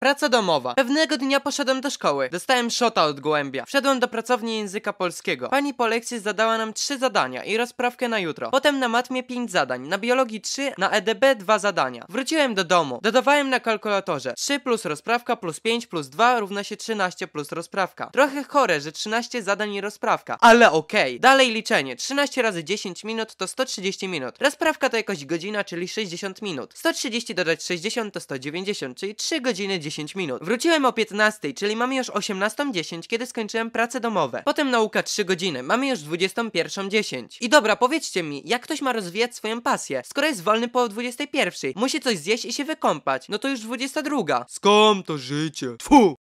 Praca domowa. Pewnego dnia poszedłem do szkoły. Dostałem szota od głębia. Wszedłem do pracowni języka polskiego. Pani po lekcji zadała nam trzy zadania i rozprawkę na jutro. Potem na matmie pięć zadań, na biologii trzy, na EDB dwa zadania. Wróciłem do domu. Dodawałem na kalkulatorze. 3 plus rozprawka plus 5 plus 2 równa się 13 plus rozprawka. Trochę chore, że 13 zadań i rozprawka. Ale okej. Okay. Dalej liczenie. 13 razy 10 minut to 130 minut. Rozprawka to jakoś godzina, czyli 60 minut. 130 dodać 60 to 190, czyli 3 godziny 10 10 minut. Wróciłem o 15, czyli mamy już 18.10, kiedy skończyłem prace domowe. Potem nauka 3 godziny, mamy już 21.10. I dobra, powiedzcie mi, jak ktoś ma rozwijać swoją pasję? Skoro jest wolny po 21, musi coś zjeść i się wykąpać, no to już 22. Skąd to życie? Tfu!